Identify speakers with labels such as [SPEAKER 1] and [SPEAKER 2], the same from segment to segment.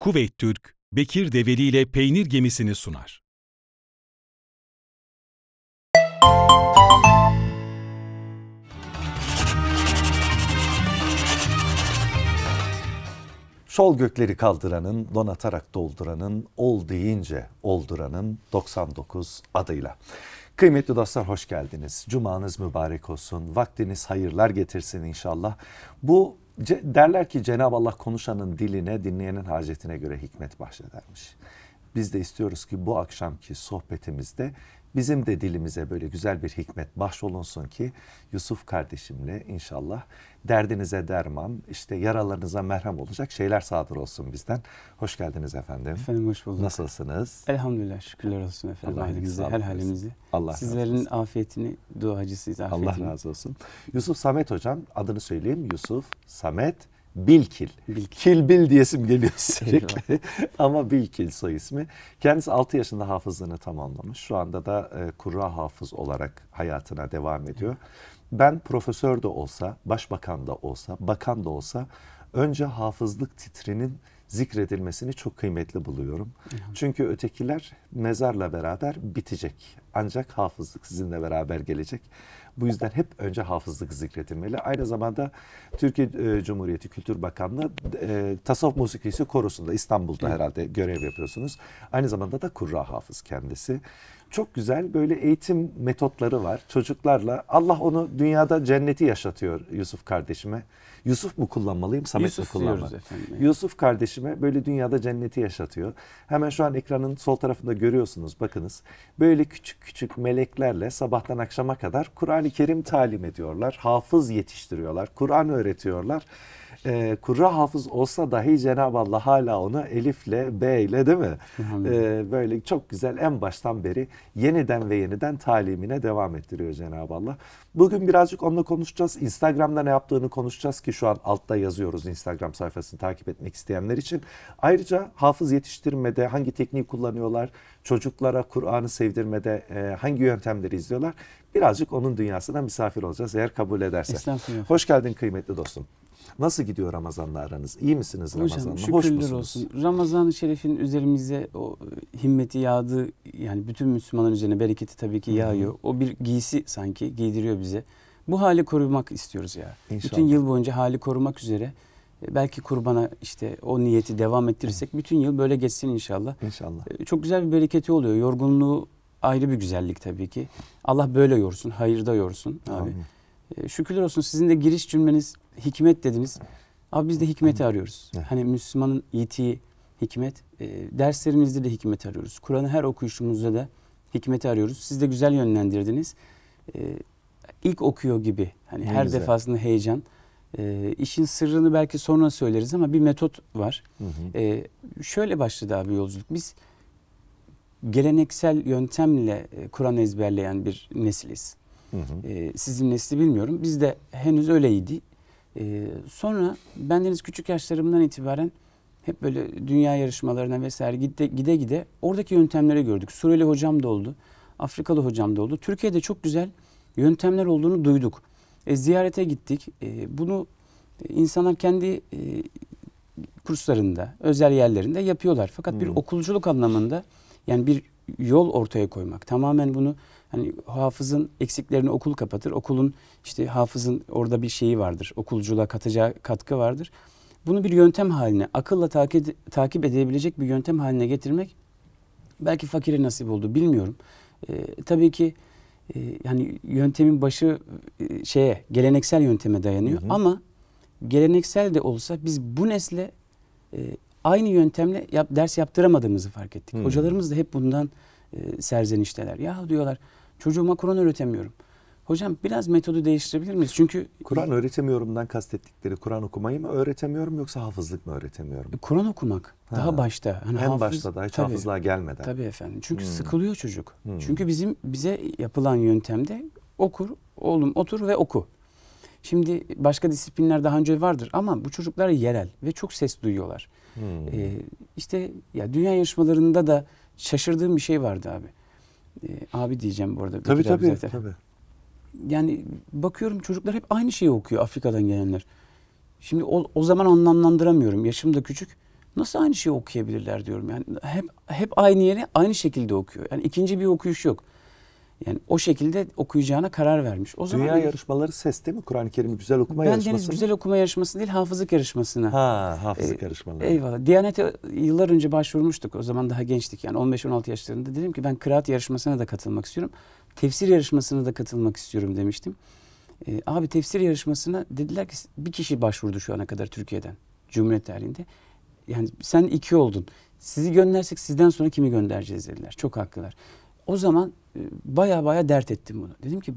[SPEAKER 1] Kuveyt Türk, Bekir Develi ile peynir gemisini sunar. Sol gökleri kaldıranın, donatarak dolduranın, ol deyince olduranın 99 adıyla. Kıymetli dostlar hoş geldiniz. Cumanız mübarek olsun. Vaktiniz hayırlar getirsin inşallah. Bu derler ki Cenab-ı Allah konuşanın diline, dinleyenin hacetine göre hikmet bahşedermiş. Biz de istiyoruz ki bu akşamki sohbetimizde Bizim de dilimize böyle güzel bir hikmet bahşolunsun ki Yusuf kardeşimle inşallah derdinize derman, işte yaralarınıza merhem olacak şeyler sadır olsun bizden. Hoş geldiniz efendim. Efendim hoş bulduk. Nasılsınız? Elhamdülillah şükürler olsun efendim. Allah halimizi, her halimizi. Allah Sizlerin razı olsun. afiyetini, duacısıyız afiyetini. Allah razı olsun. Yusuf Samet hocam adını söyleyeyim. Yusuf Samet Bilkil. Bilkil. bil diyesim geliyor sürekli. Ama Bilkil soy ismi. Kendisi 6 yaşında hafızlığını tamamlamış. Şu anda da e, kura hafız olarak hayatına devam ediyor. Ben profesör de olsa, başbakan da olsa, bakan da olsa önce hafızlık titrinin zikredilmesini çok kıymetli buluyorum. Hı. Çünkü ötekiler mezarla beraber bitecek. Ancak hafızlık sizinle beraber gelecek. Bu yüzden hep önce hafızlık zikredilmeli. Aynı zamanda Türkiye e, Cumhuriyeti Kültür Bakanlığı e, Tasavvuf Musikisi Korosu'nda İstanbul'da herhalde görev yapıyorsunuz. Aynı zamanda da Kurra Hafız kendisi. Çok güzel böyle eğitim metotları var çocuklarla. Allah onu dünyada cenneti yaşatıyor Yusuf kardeşime. Yusuf mu kullanmalıyım, Samet Yusuf mi kullanmalıyım? Yusuf kardeşime böyle dünyada cenneti yaşatıyor. Hemen şu an ekranın sol tarafında görüyorsunuz bakınız. Böyle küçük küçük meleklerle sabahtan akşama kadar Kur'an-ı Kerim talim ediyorlar. Hafız yetiştiriyorlar. Kur'an öğretiyorlar e, ee, kurra hafız olsa dahi Cenab-ı Allah hala ona elifle, B ile değil mi? E, böyle çok güzel en baştan beri yeniden ve yeniden talimine devam ettiriyor Cenab-ı Allah. Bugün birazcık onunla konuşacağız. Instagram'da ne yaptığını konuşacağız ki şu an altta yazıyoruz Instagram sayfasını takip etmek isteyenler için. Ayrıca hafız yetiştirmede hangi tekniği kullanıyorlar? Çocuklara Kur'an'ı sevdirmede e, hangi yöntemleri izliyorlar? Birazcık onun dünyasına misafir olacağız eğer kabul ederse. Hoş geldin kıymetli dostum. Nasıl gidiyor Ramazan'la aranız? İyi misiniz Ramazan'la? Hocam, Hoş musunuz? olsun.
[SPEAKER 2] Ramazan-ı Şerif'in üzerimize o e, himmeti yağdı. Yani bütün Müslümanların üzerine bereketi tabii ki yağıyor. Hı-hı. O bir giysi sanki giydiriyor bize. Bu hali korumak istiyoruz ya. İnşallah. Bütün yıl boyunca hali korumak üzere e, belki kurbana işte o niyeti devam ettirirsek bütün yıl böyle geçsin inşallah. İnşallah. E, çok güzel bir bereketi oluyor. Yorgunluğu ayrı bir güzellik tabii ki. Allah böyle yorsun, hayırda yorsun abi. Amin. Şükürler olsun sizin de giriş cümleniz hikmet dediniz. Abi biz de hikmeti arıyoruz. Evet. Hani Müslümanın itiği hikmet. E, derslerimizde de hikmet arıyoruz. Kur'an'ı her okuyuşumuzda da hikmeti arıyoruz. Siz de güzel yönlendirdiniz. E, ilk okuyor gibi. Hani ne her güzel. defasında heyecan. E, işin sırrını belki sonra söyleriz ama bir metot var. Hı hı. E, şöyle başladı abi yolculuk. Biz geleneksel yöntemle e, Kur'an ezberleyen bir nesiliz. Hı hı. E, sizin nesli bilmiyorum. Biz de henüz öyleydi. Ee, sonra bendeniz küçük yaşlarımdan itibaren hep böyle dünya yarışmalarına vesaire gide gide, gide oradaki yöntemleri gördük. Suriyeli hocam da oldu. Afrikalı hocam da oldu. Türkiye'de çok güzel yöntemler olduğunu duyduk. E, ziyarete gittik. E, bunu e, insanlar kendi e, kurslarında, özel yerlerinde yapıyorlar. Fakat hmm. bir okulculuk anlamında yani bir yol ortaya koymak. Tamamen bunu hani hafızın eksiklerini okul kapatır. Okulun işte hafızın orada bir şeyi vardır. Okulculuğa katacağı katkı vardır. Bunu bir yöntem haline, akılla takip, takip edebilecek bir yöntem haline getirmek belki fakire nasip oldu bilmiyorum. ee, tabii ki e, yani yöntemin başı e, şeye geleneksel yönteme dayanıyor hı hı. ama geleneksel de olsa biz bu nesle e, aynı yöntemle yap, ders yaptıramadığımızı fark ettik. Hmm. Hocalarımız da hep bundan e, serzenişteler. Ya diyorlar çocuğuma Kur'an öğretemiyorum. Hocam biraz metodu değiştirebilir miyiz? Çünkü
[SPEAKER 1] Kur'an öğretemiyorumdan kastettikleri Kur'an okumayı mı öğretemiyorum yoksa hafızlık mı öğretemiyorum? E, Kur'an okumak ha. daha başta. Hani en hafız, başta da hiç tabii, hafızlığa gelmeden. Tabii efendim. Çünkü hmm. sıkılıyor çocuk. Hmm.
[SPEAKER 2] Çünkü bizim bize yapılan yöntemde okur, oğlum otur ve oku. Şimdi başka disiplinler daha önce vardır ama bu çocuklar yerel ve çok ses duyuyorlar. Hmm. E, işte ya dünya yarışmalarında da şaşırdığım bir şey vardı abi. E, abi diyeceğim bu arada. Tabii tabii, zaten. tabii. Yani bakıyorum çocuklar hep aynı şeyi okuyor Afrika'dan gelenler. Şimdi o, o zaman anlamlandıramıyorum. Yaşım da küçük. Nasıl aynı şeyi okuyabilirler diyorum. Yani hep hep aynı yeri aynı şekilde okuyor. Yani ikinci bir okuyuş yok. Yani o şekilde okuyacağına karar vermiş. O zaman Dünya zaman, yarışmaları ses değil mi? Kur'an-ı Kerim güzel okuma ben yarışması. Ben deniz güzel okuma yarışması değil, hafızlık yarışmasına. Ha, hafızlık ee, Eyvallah. Diyanet'e yıllar önce başvurmuştuk. O zaman daha gençtik yani 15-16 yaşlarında. Dedim ki ben kıraat yarışmasına da katılmak istiyorum. Tefsir yarışmasına da katılmak istiyorum demiştim. Ee, abi tefsir yarışmasına dediler ki bir kişi başvurdu şu ana kadar Türkiye'den. Cumhuriyet tarihinde. Yani sen iki oldun. Sizi göndersek sizden sonra kimi göndereceğiz dediler. Çok haklılar. O zaman e, baya baya dert ettim bunu. Dedim ki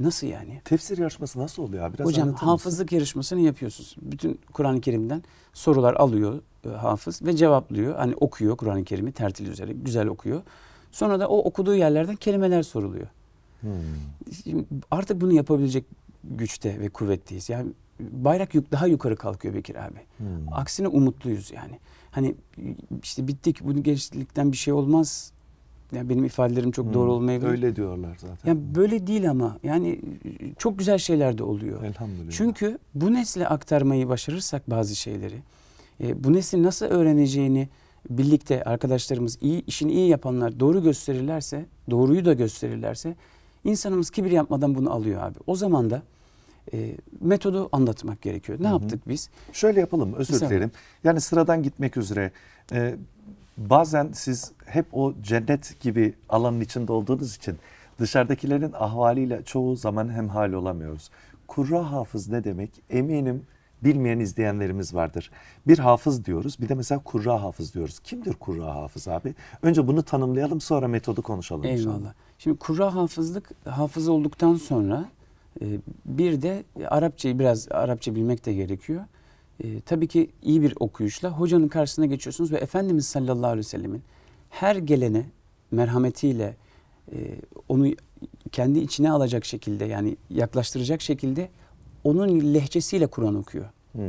[SPEAKER 2] nasıl yani? Tefsir yarışması nasıl oluyor abi? Biraz Hocam hafızlık musun? yarışmasını yapıyorsunuz. Bütün Kur'an-ı Kerim'den sorular alıyor e, hafız ve cevaplıyor. Hani okuyor Kur'an-ı Kerim'i tertil üzere güzel okuyor. Sonra da o okuduğu yerlerden kelimeler soruluyor. Hmm. artık bunu yapabilecek güçte ve kuvvetteyiz. Yani bayrak yük daha yukarı kalkıyor Bekir abi. Hmm. Aksine umutluyuz yani. Hani işte bittik bunu geçtikten bir şey olmaz yani benim ifadelerim çok hmm, doğru olmayabilir. Öyle
[SPEAKER 1] diyorlar zaten. Yani
[SPEAKER 2] hmm. böyle değil ama yani çok güzel şeyler de oluyor. Elhamdülillah. Çünkü bu nesle aktarmayı başarırsak bazı şeyleri, e, bu nesli nasıl öğreneceğini birlikte arkadaşlarımız iyi işini iyi yapanlar doğru gösterirlerse, doğruyu da gösterirlerse insanımız kibir yapmadan bunu alıyor abi. O zaman da e,
[SPEAKER 1] metodu anlatmak gerekiyor. Ne hı yaptık biz? Şöyle yapalım özür Mesela, dilerim. Yani sıradan gitmek üzere e, bazen siz hep o cennet gibi alanın içinde olduğunuz için dışarıdakilerin ahvaliyle çoğu zaman hemhal olamıyoruz. Kurra hafız ne demek? Eminim bilmeyen izleyenlerimiz vardır. Bir hafız diyoruz bir de mesela kurra hafız diyoruz. Kimdir kurra hafız abi? Önce bunu tanımlayalım sonra metodu konuşalım Eyvallah. Şimdi kurra hafızlık hafız olduktan sonra e, bir de
[SPEAKER 2] Arapçayı biraz Arapça bilmek de gerekiyor e, tabii ki iyi bir okuyuşla hocanın karşısına geçiyorsunuz ve Efendimiz sallallahu aleyhi ve sellemin her gelene merhametiyle e, onu kendi içine alacak şekilde yani yaklaştıracak şekilde onun lehçesiyle Kur'an okuyor. Hmm.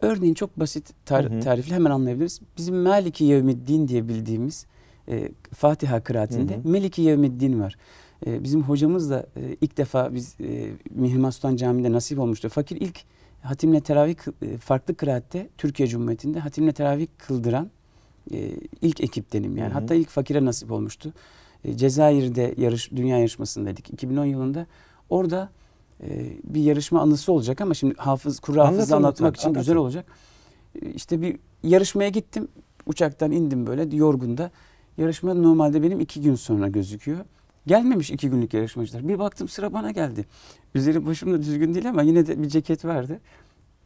[SPEAKER 2] Örneğin çok basit tar- hı hı. tarifle hemen anlayabiliriz. Bizim Maliki Yevmiddin diye bildiğimiz e, Fatiha kıraatinde hı Yevmiddin var. E, bizim hocamız da e, ilk defa biz e, Mihrimah Sultan Camii'nde nasip olmuştu. Fakir ilk hatimle teravih e, farklı kıraatte Türkiye Cumhuriyeti'nde hatimle teravih kıldıran e, ilk ekiptenim. Yani Hı-hı. hatta ilk fakire nasip olmuştu. E, Cezayir'de yarış dünya yarışmasındaydık 2010 yılında. Orada e, bir yarışma anısı olacak ama şimdi hafız kuru hafızla anlatmak için anlatın. güzel olacak. E, işte bir yarışmaya gittim. Uçaktan indim böyle yorgunda. Yarışma normalde benim iki gün sonra gözüküyor. Gelmemiş iki günlük yarışmacılar. Bir baktım sıra bana geldi. Üzeri başımda düzgün değil ama yine de bir ceket verdi.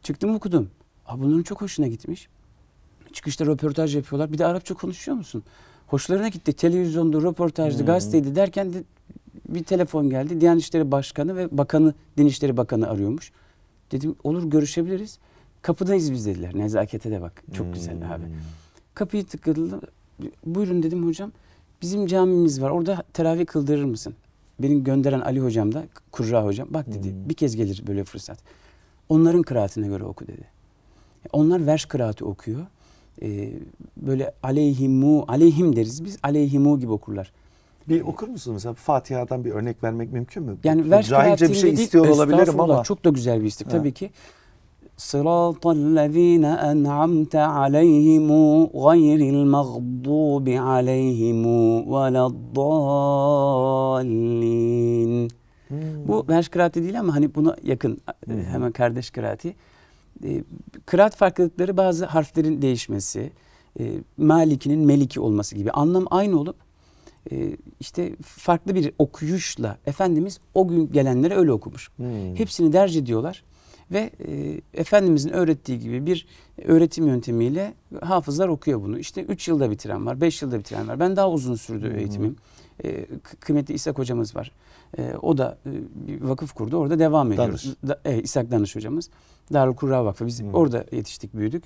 [SPEAKER 2] Çıktım okudum. Aa, bunların çok hoşuna gitmiş. Çıkışta röportaj yapıyorlar. Bir de Arapça konuşuyor musun? Hoşlarına gitti. Televizyonda, röportajda, hmm. gazeteydi derken de bir telefon geldi. Diyanet İşleri Başkanı ve Bakanı, Din İşleri Bakanı arıyormuş. Dedim olur görüşebiliriz. Kapıdayız biz dediler. Nezakete de bak. Çok hmm. güzel abi. Hmm. Kapıyı tıkladılar. Buyurun dedim hocam. Bizim camimiz var orada teravih kıldırır mısın? Benim gönderen Ali hocam da Kurra hocam bak dedi hmm. bir kez gelir böyle fırsat. Onların kıraatine göre oku dedi. Onlar vers kıraatı okuyor. Ee, böyle aleyhimu, aleyhim deriz biz. Aleyhimu gibi okurlar. Bir okur
[SPEAKER 1] musunuz? Fatiha'dan bir örnek vermek mümkün mü? Yani vers Cahilce bir şey istiyor olabilirim ama. Çok da güzel bir istik. tabii
[SPEAKER 2] ki. صراط الذين أنعمت عليهم غير المغضوب عليهم ولا الضالين. Hmm. Bu Benş kıraati değil ama hani buna yakın hemen kardeş kıraati. E, kıraat farklılıkları bazı harflerin değişmesi, e, Malik'inin Meliki olması gibi anlam aynı olup e, işte farklı bir okuyuşla Efendimiz o gün gelenlere öyle okumuş. Hmm. Hepsini derc diyorlar ve e, Efendimizin öğrettiği gibi bir öğretim yöntemiyle hafızlar okuyor bunu. İşte 3 yılda bitiren var, 5 yılda bitiren var. Ben daha uzun sürdü hmm. eğitimim. E, kıymetli İshak hocamız var. E, o da e, bir vakıf kurdu. Orada devam ediyoruz. Danış. Da, e, İshak Danış hocamız. Darül Kurra Vakfı. Biz hmm. orada yetiştik, büyüdük.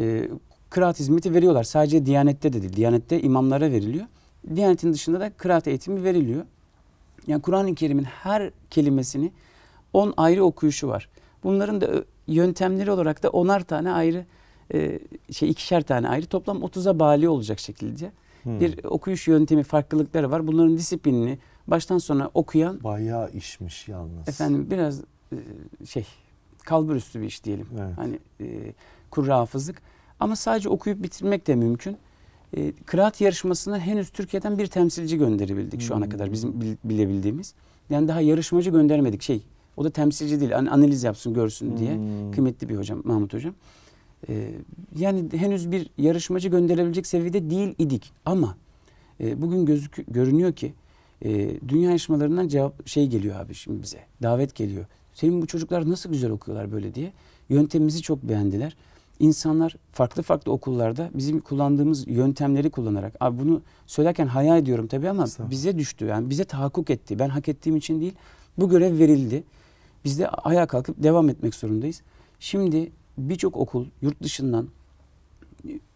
[SPEAKER 2] E, kıraat hizmeti veriyorlar. Sadece Diyanet'te de değil. Diyanet'te imamlara veriliyor. Diyanet'in dışında da kıraat eğitimi veriliyor. Yani Kur'an-ı Kerim'in her kelimesini 10 ayrı okuyuşu var. Bunların da yöntemleri olarak da onar tane ayrı e, şey ikişer tane ayrı toplam 30'a bali olacak şekilde hmm. bir okuyuş yöntemi farklılıkları var. Bunların disiplinini baştan sona okuyan
[SPEAKER 1] bayağı işmiş yalnız. Efendim biraz e,
[SPEAKER 2] şey kalbur üstü bir iş diyelim. Evet. Hani e, kurra hafızlık ama sadece okuyup bitirmek de mümkün. E, kıraat yarışmasına henüz Türkiye'den bir temsilci gönderebildik hmm. şu ana hmm. kadar bizim bilebildiğimiz. Yani daha yarışmacı göndermedik şey o da temsilci değil. Analiz yapsın, görsün diye. Hmm. Kıymetli bir hocam Mahmut hocam. Ee, yani henüz bir yarışmacı gönderebilecek seviyede değil idik. Ama e, bugün gözük görünüyor ki e, dünya yarışmalarından cevap şey geliyor abi şimdi bize. Davet geliyor. Senin bu çocuklar nasıl güzel okuyorlar böyle diye. Yöntemimizi çok beğendiler. İnsanlar farklı farklı okullarda bizim kullandığımız yöntemleri kullanarak abi bunu söylerken hayal ediyorum tabii ama bize düştü yani bize tahakkuk etti. Ben hak ettiğim için değil bu görev verildi. Biz de ayağa kalkıp devam etmek zorundayız. Şimdi birçok okul yurt dışından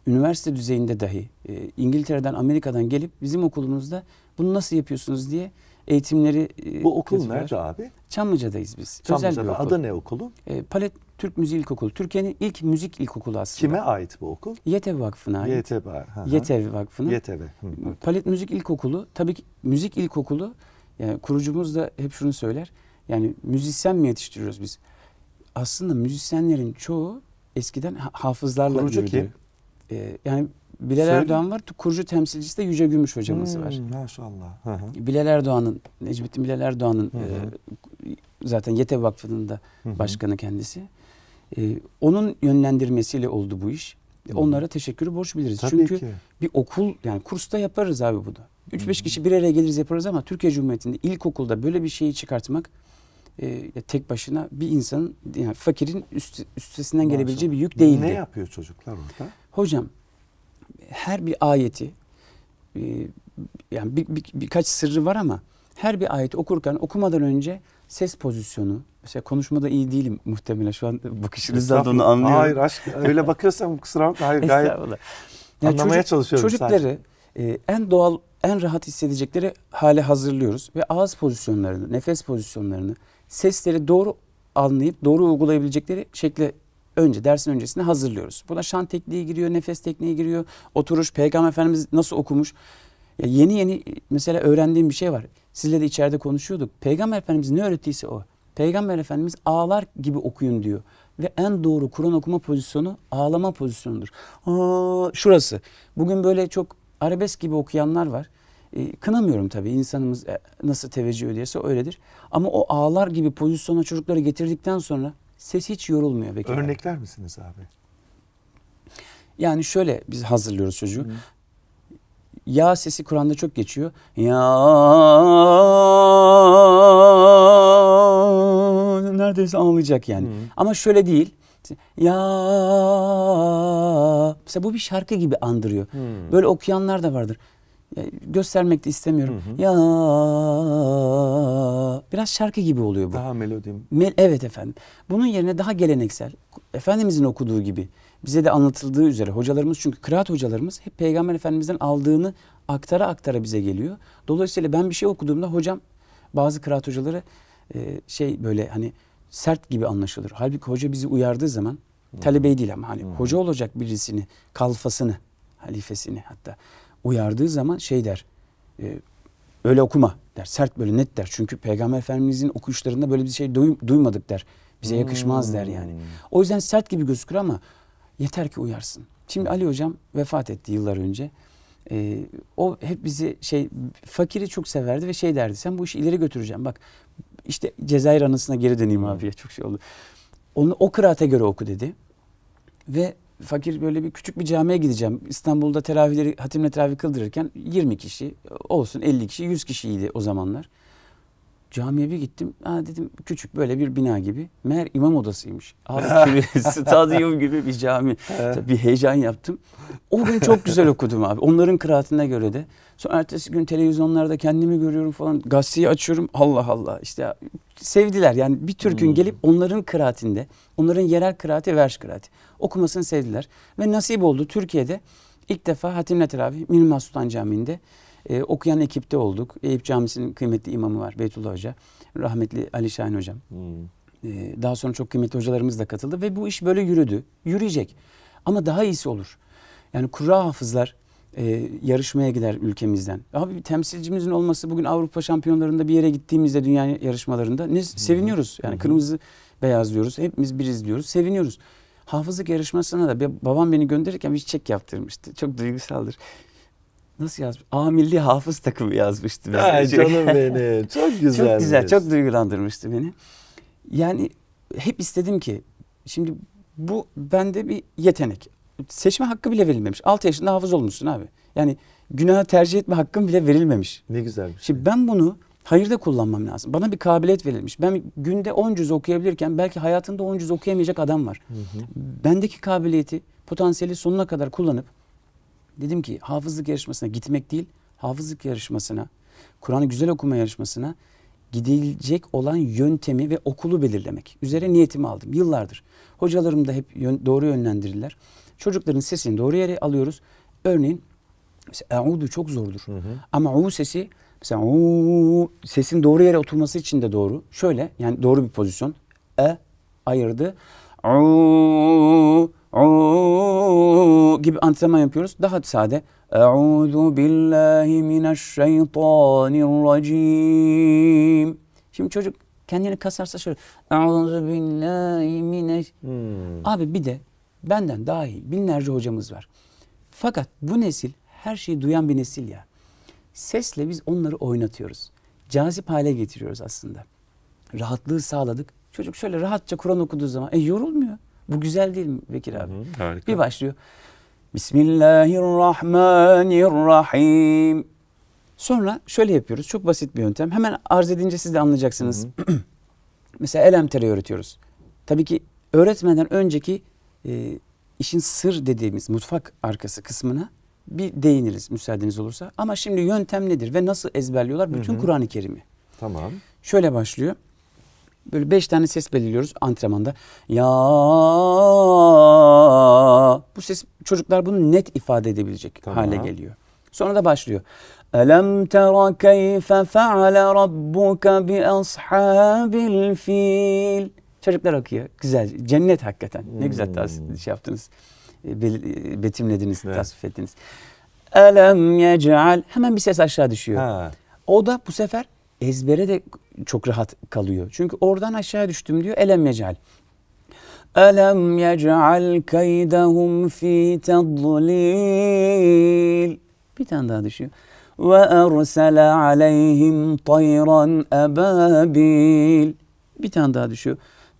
[SPEAKER 2] üniversite düzeyinde dahi e, İngiltere'den Amerika'dan gelip bizim okulumuzda bunu nasıl yapıyorsunuz diye eğitimleri e, Bu okul katılıyor. nerede abi? Çamlıca'dayız biz. Çamlıca'da Özel bir okul. adı ne okulu? E, Palet Türk Müziği İlkokulu. Türkiye'nin ilk müzik ilkokulu aslında. Kime ait bu okul? YTEV Vakfı'na ait. YTEV. Hı-hı. YTEV Vakfı'na. YTEV. Palet Müzik İlkokulu tabii ki müzik ilkokulu yani kurucumuz da hep şunu söyler yani müzisyen mi yetiştiriyoruz biz? Aslında müzisyenlerin çoğu eskiden hafızlarla Kurucu yürüdü. kim? Ee, yani Bilal Söyle. Erdoğan var. Kurucu temsilcisi de Yüce Gümüş hocamız hmm, var. Maşallah. Hı hı. Bilal Erdoğan'ın, Necmettin Bilal Erdoğan'ın e, zaten YETE Vakfı'nın da hı başkanı kendisi. E, onun yönlendirmesiyle oldu bu iş. E, onlara teşekkürü borç biliriz. Tabii Çünkü ki. bir okul yani kursta yaparız abi bu da. 3-5 kişi bir araya geliriz yaparız ama Türkiye Cumhuriyeti'nde ilkokulda böyle bir şeyi çıkartmak e, tek başına bir insanın yani fakirin üst, üstesinden Maşallah. gelebileceği bir yük değildi. Ne
[SPEAKER 1] yapıyor çocuklar orada?
[SPEAKER 2] Hocam her bir ayeti e, yani bir, bir, birkaç sırrı var ama her bir ayeti okurken okumadan önce ses pozisyonu mesela konuşmada iyi değilim muhtemelen şu an bakışınızdan onu anlıyorum. Hayır aşk öyle bakıyorsam
[SPEAKER 1] kusura bakma hayır gayet yani
[SPEAKER 2] anlamaya çocuk, çalışıyorum Çocukları e, en doğal en rahat hissedecekleri hale hazırlıyoruz ve ağız pozisyonlarını, nefes pozisyonlarını, sesleri doğru anlayıp doğru uygulayabilecekleri şekle önce dersin öncesinde hazırlıyoruz. Buna şan tekniği giriyor, nefes tekniği giriyor, oturuş, Peygamber Efendimiz nasıl okumuş. Ya yeni yeni mesela öğrendiğim bir şey var. Sizle de içeride konuşuyorduk. Peygamber Efendimiz ne öğrettiyse o. Peygamber Efendimiz ağlar gibi okuyun diyor. Ve en doğru Kur'an okuma pozisyonu ağlama pozisyonudur. Aa, şurası. Bugün böyle çok arabesk gibi okuyanlar var. E, kınamıyorum tabii. insanımız e, nasıl teveccüh ediyorsa öyledir. Ama o ağlar gibi pozisyona çocukları getirdikten sonra ses hiç yorulmuyor. Bekir Örnekler
[SPEAKER 1] abi. misiniz abi?
[SPEAKER 2] Yani şöyle biz hazırlıyoruz çocuğu. Hı. Ya sesi Kur'an'da çok geçiyor. Ya neredeyse ağlayacak yani. Hı. Ama şöyle değil. Ya mesela bu bir şarkı gibi andırıyor. Hmm. Böyle okuyanlar da vardır göstermek de istemiyorum. Hı hı. Ya biraz şarkı gibi oluyor bu.
[SPEAKER 1] Daha melodim.
[SPEAKER 2] Me- evet efendim. Bunun yerine daha geleneksel. Efendimizin okuduğu gibi. Bize de anlatıldığı üzere hocalarımız çünkü kıraat hocalarımız hep Peygamber Efendimiz'den aldığını aktara aktara bize geliyor. Dolayısıyla ben bir şey okuduğumda hocam bazı kıraat hocaları e, şey böyle hani sert gibi anlaşılır. Halbuki hoca bizi uyardığı zaman talebe değil ama hani hmm. hoca olacak birisini, kalfasını, halifesini hatta uyardığı zaman şey der. E, öyle okuma der. Sert böyle net der. Çünkü Peygamber Efendimizin okuyuşlarında böyle bir şey duymadık der. Bize yakışmaz hmm. der yani. Hmm. O yüzden sert gibi gözükür ama yeter ki uyarsın. Şimdi Ali hocam vefat etti yıllar önce. Ee, o hep bizi şey fakiri çok severdi ve şey derdi. Sen bu işi ileri götüreceğim. Bak işte Cezayir anısına geri döneyim abiye hmm. çok şey oldu. Onu o kıraate göre oku dedi. Ve fakir böyle bir küçük bir camiye gideceğim. İstanbul'da teravihleri hatimle teravih kıldırırken 20 kişi olsun 50 kişi 100 kişiydi o zamanlar. Camiye bir gittim. Aa dedim küçük böyle bir bina gibi. Meğer imam odasıymış. Abi stadyum gibi bir cami. Tabii bir heyecan yaptım. O gün çok güzel okudum abi. Onların kıraatine göre de. Sonra ertesi gün televizyonlarda kendimi görüyorum falan. Gazeteyi açıyorum. Allah Allah. İşte sevdiler. Yani bir Türk'ün hmm. gelip onların kıraatinde, onların yerel kıraati, vers kıraati okumasını sevdiler. Ve nasip oldu Türkiye'de ilk defa Hatimle abi Mimar Sultan Camii'nde e, okuyan ekipte olduk. Eyüp Camisi'nin kıymetli imamı var Beytullah Hoca. Rahmetli Ali Şahin Hocam. Hmm. E, daha sonra çok kıymetli hocalarımız da katıldı ve bu iş böyle yürüdü. Yürüyecek ama daha iyisi olur. Yani kura hafızlar e, yarışmaya gider ülkemizden. Abi temsilcimizin olması bugün Avrupa şampiyonlarında bir yere gittiğimizde dünya yarışmalarında ne hı seviniyoruz. Yani hı kırmızı beyaz diyoruz. Hepimiz biriz diyoruz. Seviniyoruz. Hafızlık yarışmasına da babam beni gönderirken bir çiçek yaptırmıştı. Çok duygusaldır nasıl yazmış? Amilli hafız takımı yazmıştı. Mesela. Ay canım benim. Çok güzel. çok güzel. Çok duygulandırmıştı beni. Yani hep istedim ki şimdi bu bende bir yetenek. Seçme hakkı bile verilmemiş. 6 yaşında hafız olmuşsun abi. Yani günaha tercih etme hakkım bile verilmemiş. Ne güzel Şimdi ben bunu hayırda kullanmam lazım. Bana bir kabiliyet verilmiş. Ben günde 10 cüz okuyabilirken belki hayatında 10 cüz okuyamayacak adam var. Hı hı. Bendeki kabiliyeti, potansiyeli sonuna kadar kullanıp Dedim ki hafızlık yarışmasına gitmek değil, hafızlık yarışmasına, Kur'an'ı güzel okuma yarışmasına gidilecek olan yöntemi ve okulu belirlemek. Üzere niyetimi aldım yıllardır. Hocalarım da hep yön, doğru yönlendirirler. Çocukların sesini doğru yere alıyoruz. Örneğin mesela Eûdu çok zordur. Hı hı. Ama U sesi mesela U sesin doğru yere oturması için de doğru. Şöyle yani doğru bir pozisyon. E ayırdı. U U gibi antrenman yapıyoruz. Daha sade. Euzu billahi mineşşeytanirracim. Şimdi çocuk kendini kasarsa şöyle. Euzu billahi mineş. Hmm. Abi bir de benden daha iyi binlerce hocamız var. Fakat bu nesil her şeyi duyan bir nesil ya. Sesle biz onları oynatıyoruz. Cazip hale getiriyoruz aslında. Rahatlığı sağladık. Çocuk şöyle rahatça Kur'an okuduğu zaman e yorulmuyor. Bu güzel değil mi Bekir abi? Hı, harika. Bir başlıyor. Bismillahirrahmanirrahim. Sonra şöyle yapıyoruz. Çok basit bir yöntem. Hemen arz edince siz de anlayacaksınız. Hı hı. Mesela elemtere öğretiyoruz. Tabii ki öğretmeden önceki e, işin sır dediğimiz mutfak arkası kısmına bir değiniriz müsaadeniz olursa. Ama şimdi yöntem nedir ve nasıl ezberliyorlar bütün Kur'an-ı Kerim'i? Tamam. Şöyle başlıyor. Böyle beş tane ses belirliyoruz antrenmanda. Ya bu ses çocuklar bunu net ifade edebilecek tamam. hale geliyor. Sonra da başlıyor. Elem tera keyfe fe'ale rabbuka bi ashabil fil. Çocuklar okuyor. Güzel. Cennet hakikaten. Ne güzel hmm. tasvir şey yaptınız. E, e, betimlediniz, evet. tasvif ettiniz. Elem yec'al. Hemen bir ses aşağı düşüyor. Ha. O da bu sefer ezbere de çok rahat kalıyor. Çünkü oradan aşağı düştüm diyor. Elem yecal. Elem yecal kaydahum fi tadlil. Bir tane daha düşüyor. Ve ersele aleyhim tayran ebabil. Bir tane daha düşüyor.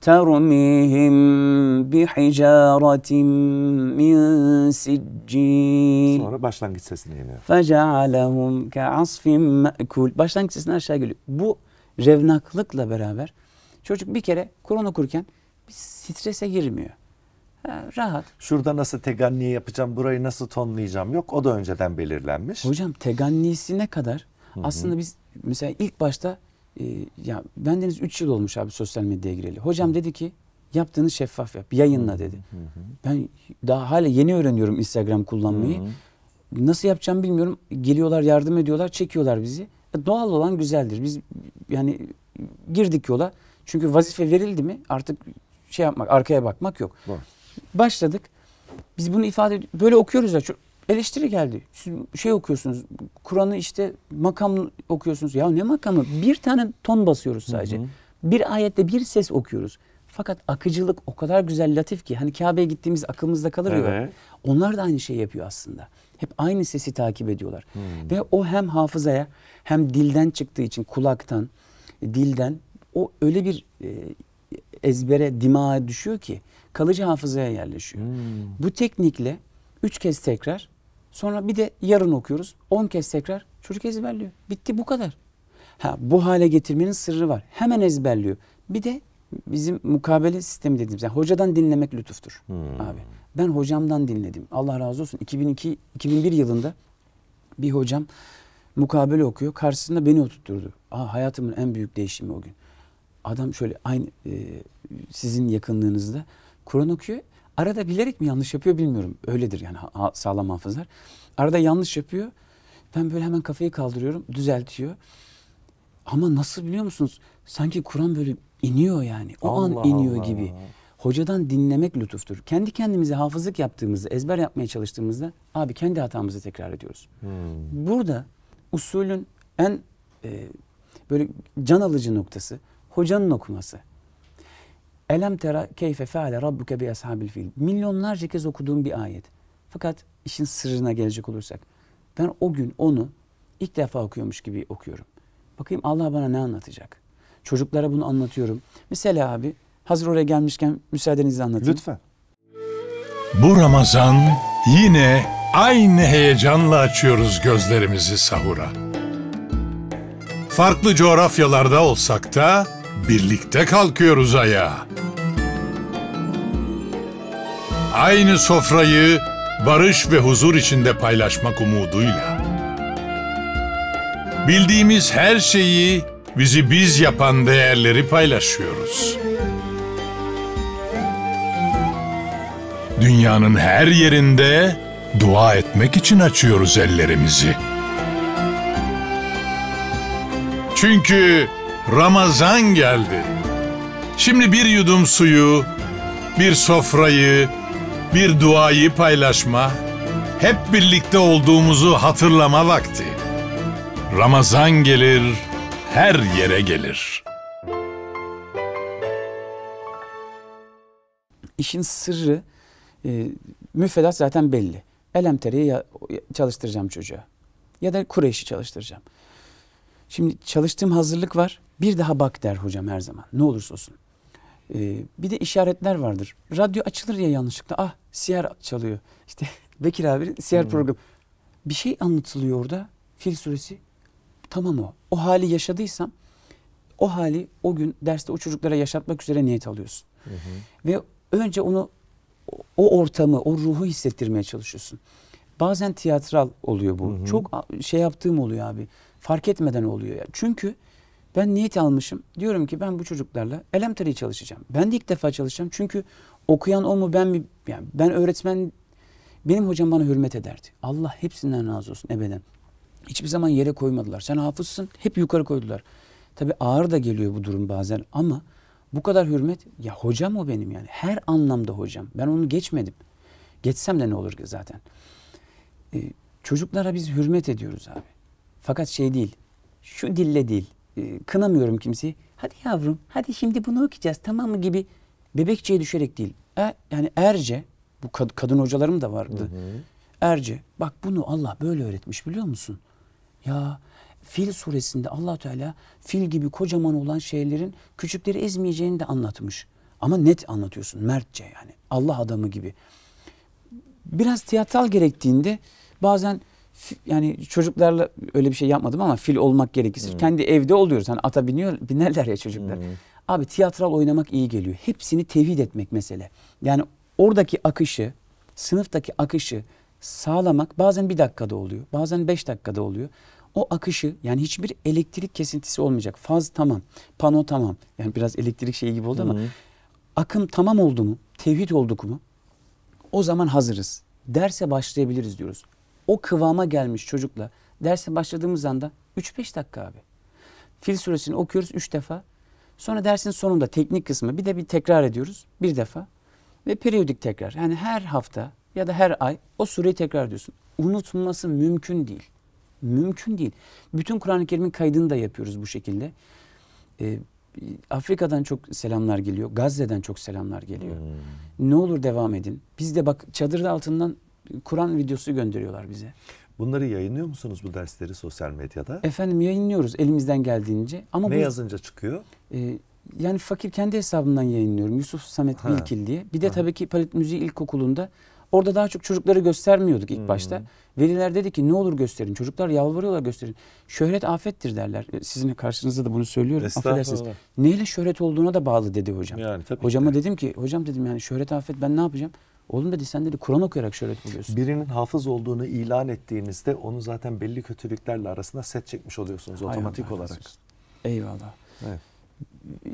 [SPEAKER 2] ترميهم بحجارة من سجيل Sonra
[SPEAKER 1] başlangıç sesini yine.
[SPEAKER 2] فَجَعَلَهُمْ كَعَصْفٍ مَأْكُولٍ Başlangıç sesinden aşağı geliyor. Bu revnaklıkla beraber çocuk bir kere Kur'an okurken bir strese girmiyor. Ha, rahat.
[SPEAKER 1] Şurada nasıl teganni yapacağım, burayı nasıl tonlayacağım yok. O da önceden belirlenmiş. Hocam tegannisine kadar Hı-hı. aslında biz mesela
[SPEAKER 2] ilk başta e, ya bendeniz 3 yıl olmuş abi sosyal medyaya gireli. Hocam dedi ki yaptığını şeffaf yap, yayınla dedi. Ben daha hala yeni öğreniyorum Instagram kullanmayı. Nasıl yapacağım bilmiyorum. Geliyorlar, yardım ediyorlar, çekiyorlar bizi. E, doğal olan güzeldir. Biz yani girdik yola. Çünkü vazife verildi mi artık şey yapmak, arkaya bakmak yok. Başladık. Biz bunu ifade böyle okuyoruz ya çok eleştiri geldi. Siz şey okuyorsunuz, Kur'an'ı işte makam okuyorsunuz. Ya ne makamı? Bir tane ton basıyoruz sadece. Hı hı. Bir ayette bir ses okuyoruz. Fakat akıcılık o kadar güzel latif ki hani Kabe'ye gittiğimiz akımızda kalır evet. ya. Onlar da aynı şey yapıyor aslında. Hep aynı sesi takip ediyorlar. Hmm. Ve o hem hafızaya hem dilden çıktığı için kulaktan, dilden o öyle bir e, ezbere, dimağa düşüyor ki kalıcı hafızaya yerleşiyor. Hmm. Bu teknikle üç kez tekrar Sonra bir de yarın okuyoruz. 10 kez tekrar çocuk ezberliyor. Bitti bu kadar. Ha, bu hale getirmenin sırrı var. Hemen ezberliyor. Bir de bizim mukabele sistemi dediğimiz. Yani hocadan dinlemek lütuftur hmm. abi. Ben hocamdan dinledim. Allah razı olsun. 2002 2001 yılında bir hocam mukabele okuyor. Karşısında beni oturtturdu. Aa, hayatımın en büyük değişimi o gün. Adam şöyle aynı e, sizin yakınlığınızda Kur'an okuyor. Arada bilerek mi yanlış yapıyor bilmiyorum. Öyledir yani sağlam hafızlar. Arada yanlış yapıyor. Ben böyle hemen kafayı kaldırıyorum. Düzeltiyor. Ama nasıl biliyor musunuz? Sanki Kur'an böyle iniyor yani. O Allah an iniyor Allah. gibi. Hocadan dinlemek lütuftur. Kendi kendimize hafızlık yaptığımızda, ezber yapmaya çalıştığımızda abi kendi hatamızı tekrar ediyoruz. Hmm. Burada usulün en e, böyle can alıcı noktası hocanın okuması. Elem tera keyfe feale rabbuke bi ashabil fil. Milyonlarca kez okuduğum bir ayet. Fakat işin sırrına gelecek olursak. Ben o gün onu ilk defa okuyormuş gibi okuyorum. Bakayım Allah bana ne anlatacak? Çocuklara bunu anlatıyorum. Mesela abi hazır oraya gelmişken müsaadenizle anlatayım. Lütfen.
[SPEAKER 3] Bu Ramazan yine aynı heyecanla açıyoruz gözlerimizi sahura. Farklı coğrafyalarda olsak da birlikte kalkıyoruz ayağa aynı sofrayı barış ve huzur içinde paylaşmak umuduyla. Bildiğimiz her şeyi bizi biz yapan değerleri paylaşıyoruz. Dünyanın her yerinde dua etmek için açıyoruz ellerimizi. Çünkü Ramazan geldi. Şimdi bir yudum suyu, bir sofrayı, bir duayı paylaşma, hep birlikte olduğumuzu hatırlama vakti. Ramazan gelir, her yere gelir.
[SPEAKER 2] İşin sırrı e, müfredat zaten belli. Elemteri'yi çalıştıracağım çocuğa. Ya da Kureyş'i çalıştıracağım. Şimdi çalıştığım hazırlık var. Bir daha bak der hocam her zaman. Ne olursa olsun. Ee, bir de işaretler vardır. Radyo açılır ya yanlışlıkla. Ah siyer çalıyor. İşte Bekir abi siyer hmm. programı. Bir şey anlatılıyor orada. Fil suresi. Tamam o. O hali yaşadıysam o hali o gün derste o çocuklara yaşatmak üzere niyet alıyorsun. Hı Ve önce onu o ortamı, o ruhu hissettirmeye çalışıyorsun. Bazen tiyatral oluyor bu. Hı hı. Çok şey yaptığım oluyor abi. Fark etmeden oluyor ya. Çünkü ben niyet almışım. Diyorum ki ben bu çocuklarla elementary çalışacağım. Ben de ilk defa çalışacağım. Çünkü okuyan o mu ben mi? Yani ben öğretmen benim hocam bana hürmet ederdi. Allah hepsinden razı olsun ebeden. Hiçbir zaman yere koymadılar. Sen hafızsın. Hep yukarı koydular. Tabi ağır da geliyor bu durum bazen ama bu kadar hürmet ya hocam o benim yani. Her anlamda hocam. Ben onu geçmedim. Geçsem de ne olur ki zaten. Ee, çocuklara biz hürmet ediyoruz abi. Fakat şey değil. Şu dille değil. Ee, kınamıyorum kimseyi. Hadi yavrum, hadi şimdi bunu okuyacağız tamam mı gibi bebekçeye düşerek değil. E, yani erce, bu kad- kadın hocalarım da vardı. Hı hı. Erce, bak bunu Allah böyle öğretmiş biliyor musun? Ya Fil suresinde allah Teala fil gibi kocaman olan şeylerin küçükleri ezmeyeceğini de anlatmış. Ama net anlatıyorsun, mertçe yani. Allah adamı gibi. Biraz tiyatral gerektiğinde bazen yani çocuklarla öyle bir şey yapmadım ama fil olmak gerekirse hmm. kendi evde oluyoruz. Hani ata biniyor binerler ya çocuklar. Hmm. Abi tiyatral oynamak iyi geliyor. Hepsini tevhid etmek mesele. Yani oradaki akışı, sınıftaki akışı sağlamak bazen bir dakikada oluyor. Bazen beş dakikada oluyor. O akışı yani hiçbir elektrik kesintisi olmayacak. Faz tamam, pano tamam. Yani biraz elektrik şeyi gibi oldu hmm. ama akım tamam oldu mu, tevhid olduk mu o zaman hazırız. Derse başlayabiliriz diyoruz o kıvama gelmiş çocukla derse başladığımız anda 3-5 dakika abi. Fil suresini okuyoruz 3 defa. Sonra dersin sonunda teknik kısmı bir de bir tekrar ediyoruz bir defa. Ve periyodik tekrar. Yani her hafta ya da her ay o sureyi tekrar ediyorsun. Unutulması mümkün değil. Mümkün değil. Bütün Kur'an-ı Kerim'in kaydını da yapıyoruz bu şekilde. Ee, Afrika'dan çok selamlar geliyor. Gazze'den çok selamlar geliyor. Hmm. Ne olur devam edin. Biz de bak çadırda altından Kur'an videosu gönderiyorlar
[SPEAKER 1] bize. Bunları yayınlıyor musunuz bu dersleri sosyal medyada?
[SPEAKER 2] Efendim yayınlıyoruz elimizden geldiğince. Ama ne bu, yazınca çıkıyor? E, yani fakir kendi hesabından yayınlıyorum. Yusuf Samet ha. Bilkil diye. Bir de ha. tabii ki Palet Müziği İlkokulu'nda orada daha çok çocukları göstermiyorduk ilk hmm. başta. Veliler dedi ki ne olur gösterin. Çocuklar yalvarıyorlar gösterin. Şöhret afettir derler. Ee, sizin karşınızda da bunu söylüyorum. Affedersiniz. Neyle şöhret olduğuna da bağlı dedi hocam. Yani, tabii Hocama de. dedim ki hocam
[SPEAKER 1] dedim yani şöhret afet ben ne yapacağım? Oğlum dedi sen dedi Kur'an okuyarak şöyle buluyorsun. Birinin hafız olduğunu ilan ettiğinizde onu zaten belli kötülüklerle arasında set çekmiş oluyorsunuz otomatik Allah, olarak. Eyvallah.
[SPEAKER 2] Evet.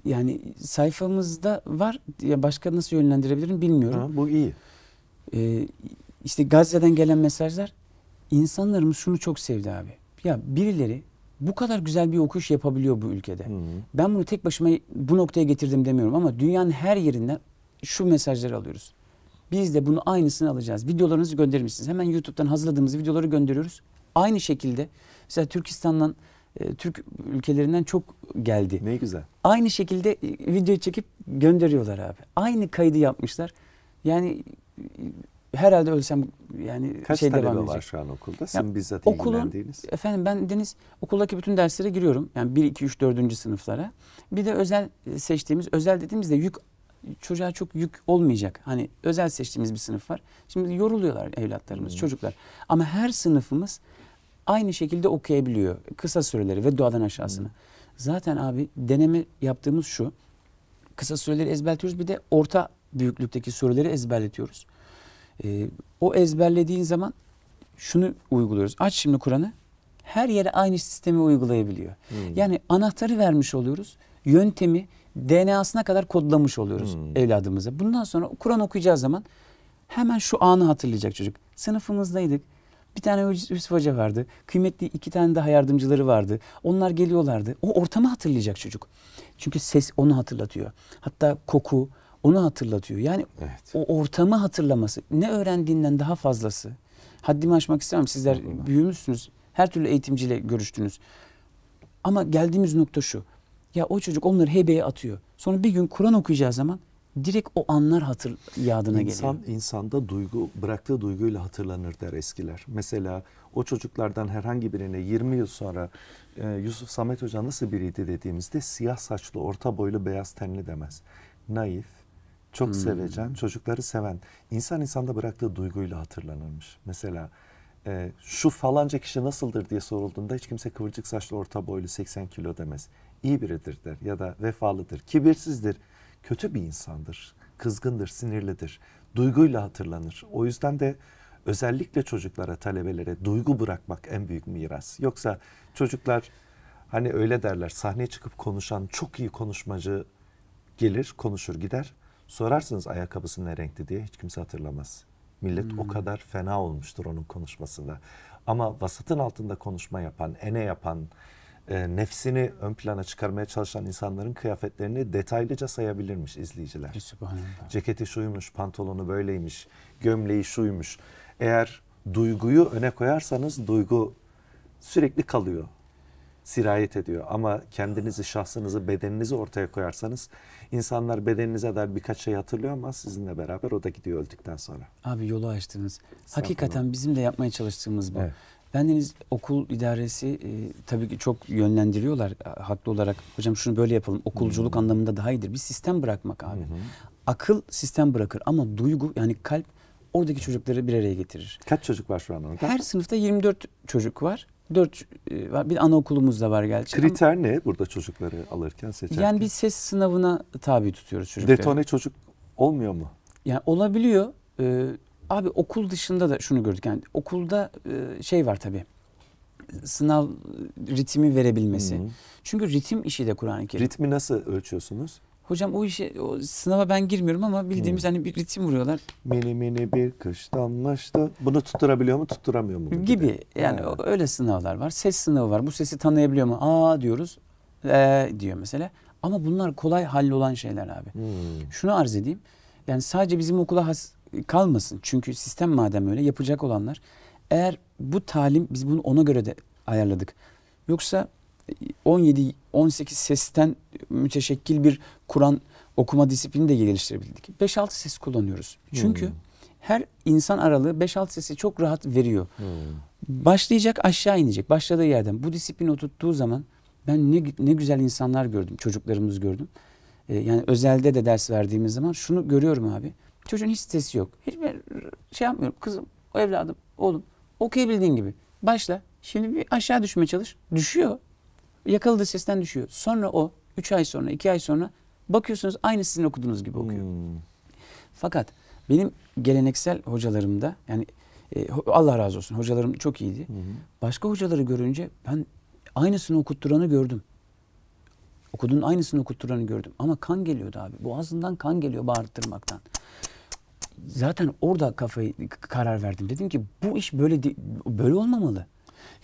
[SPEAKER 2] Yani sayfamızda var. Ya başka nasıl yönlendirebilirim bilmiyorum. Ha, bu iyi. Ee, işte Gazze'den gelen mesajlar insanlarımız şunu çok sevdi abi. Ya birileri bu kadar güzel bir okuş yapabiliyor bu ülkede. Hı hı. Ben bunu tek başıma bu noktaya getirdim demiyorum ama dünyanın her yerinden şu mesajları alıyoruz. Biz de bunu aynısını alacağız. Videolarınızı göndermişsiniz. Hemen YouTube'dan hazırladığımız videoları gönderiyoruz. Aynı şekilde mesela Türkistan'dan e, Türk ülkelerinden çok geldi. Ne güzel. Aynı şekilde e, video çekip gönderiyorlar abi. Aynı kaydı yapmışlar. Yani e, herhalde ölsem yani Kaç şey devam edecek. var şu an
[SPEAKER 1] okulda? Sizin yani, bizzat okulun,
[SPEAKER 2] Efendim ben Deniz okuldaki bütün derslere giriyorum. Yani 1, 2, 3, 4. sınıflara. Bir de özel seçtiğimiz, özel dediğimizde yük çocuğa çok yük olmayacak. Hani özel seçtiğimiz bir sınıf var. Şimdi yoruluyorlar evlatlarımız, hmm. çocuklar. Ama her sınıfımız aynı şekilde okuyabiliyor. Kısa süreleri ve duadan aşağısını. Hmm. Zaten abi deneme yaptığımız şu. Kısa süreleri ezberletiyoruz. Bir de orta büyüklükteki soruları ezberletiyoruz. Ee, o ezberlediğin zaman şunu uyguluyoruz. Aç şimdi Kur'an'ı. Her yere aynı sistemi uygulayabiliyor. Hmm. Yani anahtarı vermiş oluyoruz. Yöntemi, DNA'sına kadar kodlamış oluyoruz hmm. evladımıza. Bundan sonra Kur'an okuyacağı zaman hemen şu anı hatırlayacak çocuk. Sınıfımızdaydık. Bir tane Yusuf Hoca vardı. Kıymetli iki tane daha yardımcıları vardı. Onlar geliyorlardı. O ortamı hatırlayacak çocuk. Çünkü ses onu hatırlatıyor. Hatta koku onu hatırlatıyor. Yani evet. o ortamı hatırlaması ne öğrendiğinden daha fazlası. Haddimi aşmak istemem. Sizler büyümüşsünüz. Her türlü eğitimciyle görüştünüz. Ama geldiğimiz nokta şu. Ya o çocuk onları hebeye atıyor. Sonra bir gün Kur'an okuyacağı zaman direkt o
[SPEAKER 1] anlar hatır
[SPEAKER 2] yadına İnsan,
[SPEAKER 1] geliyor. İnsanda duygu bıraktığı duyguyla hatırlanır der eskiler. Mesela o çocuklardan herhangi birine 20 yıl sonra e, Yusuf Samet Hoca nasıl biriydi dediğimizde siyah saçlı, orta boylu, beyaz tenli demez. Naif, çok hmm. sevecen, çocukları seven. İnsan insanda bıraktığı duyguyla hatırlanırmış. Mesela e, şu falanca kişi nasıldır diye sorulduğunda hiç kimse kıvırcık saçlı, orta boylu, 80 kilo demez iyi biridir der ya da vefalıdır, kibirsizdir, kötü bir insandır, kızgındır, sinirlidir, duyguyla hatırlanır. O yüzden de özellikle çocuklara, talebelere duygu bırakmak en büyük miras. Yoksa çocuklar hani öyle derler sahneye çıkıp konuşan çok iyi konuşmacı gelir, konuşur gider. Sorarsınız ayakkabısı ne renkti diye hiç kimse hatırlamaz. Millet hmm. o kadar fena olmuştur onun konuşmasında. Ama vasatın altında konuşma yapan, ene yapan, e, nefsini ön plana çıkarmaya çalışan insanların kıyafetlerini detaylıca sayabilirmiş izleyiciler. E, Ceketi şuymuş, pantolonu böyleymiş, gömleği şuymuş. Eğer duyguyu öne koyarsanız duygu sürekli kalıyor sirayet ediyor. Ama kendinizi, şahsınızı, bedeninizi ortaya koyarsanız insanlar bedeninize dair birkaç şey hatırlıyor ama sizinle beraber o da gidiyor öldükten sonra.
[SPEAKER 2] Abi yolu açtınız. Hakikaten bizim de yapmaya çalıştığımız bu. Evet. Bendeniz okul idaresi e, tabii ki çok yönlendiriyorlar e, haklı olarak. Hocam şunu böyle yapalım. Okulculuk hı hmm. anlamında daha iyidir. Bir sistem bırakmak abi. hı Akıl sistem bırakır ama duygu yani kalp oradaki çocukları bir araya getirir. Kaç çocuk var şu an orada? Her sınıfta 24 çocuk var. 4 e, var. Bir anaokulumuz da var gerçi. Kriter ama, ne burada çocukları alırken seçerken? Yani bir ses sınavına tabi tutuyoruz çocukları. Detone çocuk olmuyor mu? Yani olabiliyor. Ee, Abi okul dışında da şunu gördük. Yani okulda e, şey var tabii sınav ritmi verebilmesi. Hı hı. Çünkü ritim
[SPEAKER 1] işi de Kur'an-ı Kerim. Ritmi nasıl ölçüyorsunuz?
[SPEAKER 2] Hocam o işe o sınava ben girmiyorum ama bildiğimiz hmm. hani bir ritim vuruyorlar. Mini mini bir kış damlaştı. Bunu tutturabiliyor mu tutturamıyor mu? Gibi, gibi. yani ha. öyle sınavlar var. Ses sınavı var. Bu sesi tanıyabiliyor mu? Aa diyoruz. Ee, diyor mesela. Ama bunlar kolay hallolan şeyler abi. Hmm. Şunu arz edeyim. Yani sadece bizim okula has kalmasın. Çünkü sistem madem öyle yapacak olanlar eğer bu talim biz bunu ona göre de ayarladık. Yoksa 17 e, 18 sesten müteşekkil bir Kur'an okuma disiplini de geliştirebildik. 5-6 ses kullanıyoruz. Çünkü hmm. her insan aralığı 5-6 sesi çok rahat veriyor. Hmm. Başlayacak aşağı inecek. Başladığı yerden bu disiplini oturttuğu zaman ben ne ne güzel insanlar gördüm. Çocuklarımız gördüm. Ee, yani özelde de ders verdiğimiz zaman şunu görüyorum abi. Çocuğun hiç sesi yok. Hiç ben şey yapmıyorum. Kızım, o evladım, oğlum okuyabildiğin gibi. Başla. Şimdi bir aşağı düşme çalış. Düşüyor. yakaladı sesten düşüyor. Sonra o 3 ay sonra, 2 ay sonra bakıyorsunuz aynı sizin okuduğunuz gibi okuyor. Hmm. Fakat benim geleneksel hocalarımda yani e, Allah razı olsun hocalarım çok iyiydi. Hı hı. Başka hocaları görünce ben aynısını okutturanı gördüm. Okuduğun aynısını okutturanı gördüm. Ama kan geliyordu abi. Boğazından kan geliyor bağırttırmaktan
[SPEAKER 1] zaten orada kafayı karar verdim. Dedim ki bu iş böyle böyle olmamalı.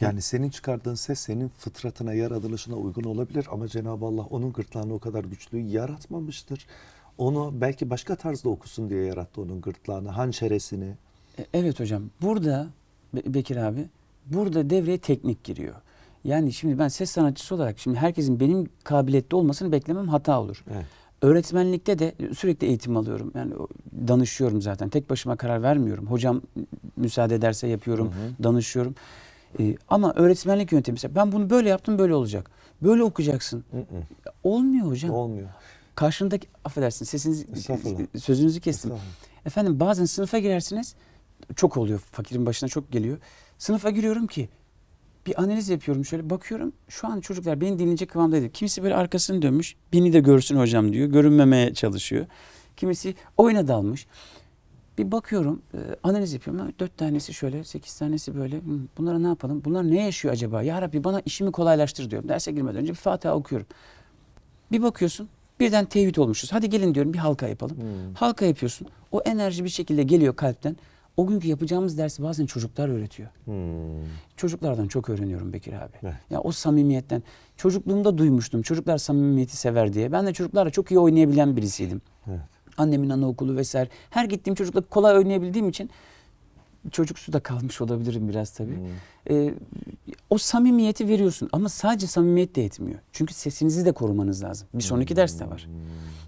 [SPEAKER 1] Yani senin çıkardığın ses senin fıtratına, yaratılışına uygun olabilir ama Cenab-ı Allah onun gırtlağını o kadar güçlü yaratmamıştır. Onu belki başka tarzda okusun diye yarattı onun gırtlağını, hançeresini. E, evet hocam. Burada Bekir
[SPEAKER 2] abi burada devreye teknik giriyor. Yani şimdi ben ses sanatçısı olarak şimdi herkesin benim kabiliyetli olmasını beklemem hata olur. Evet. Öğretmenlikte de sürekli eğitim alıyorum. Yani danışıyorum zaten. Tek başıma karar vermiyorum. Hocam müsaade ederse yapıyorum, hı hı. danışıyorum. Ee, ama öğretmenlik yöntemi mesela ben bunu böyle yaptım böyle olacak. Böyle okuyacaksın. Hı hı. Olmuyor hocam. Olmuyor. Karşındaki affedersin sesinizi sözünüzü kestim. Efendim bazen sınıfa girersiniz. Çok oluyor fakirin başına çok geliyor. Sınıfa giriyorum ki bir analiz yapıyorum şöyle bakıyorum şu an çocuklar beni dinleyecek kıvamdaydı. Kimisi böyle arkasını dönmüş beni de görsün hocam diyor görünmemeye çalışıyor. Kimisi oyuna dalmış. Bir bakıyorum e, analiz yapıyorum. Dört tanesi şöyle sekiz tanesi böyle bunlara ne yapalım bunlar ne yaşıyor acaba ya Rabbi bana işimi kolaylaştır diyorum. Derse girmeden önce bir Fatiha okuyorum. Bir bakıyorsun birden tevhid olmuşuz. Hadi gelin diyorum bir halka yapalım. Hmm. Halka yapıyorsun. O enerji bir şekilde geliyor kalpten o günkü yapacağımız dersi bazen çocuklar öğretiyor. Hmm. Çocuklardan çok öğreniyorum Bekir abi. Evet. Ya o samimiyetten çocukluğumda duymuştum. Çocuklar samimiyeti sever diye. Ben de çocuklarla çok iyi oynayabilen birisiydim. Evet. Annemin anaokulu vesaire. Her gittiğim çocukla kolay oynayabildiğim için çocuksu da kalmış olabilirim biraz tabii. Hmm. Ee, o samimiyeti veriyorsun ama sadece samimiyet de yetmiyor. Çünkü sesinizi de korumanız lazım. Bir sonraki hmm. ders de var.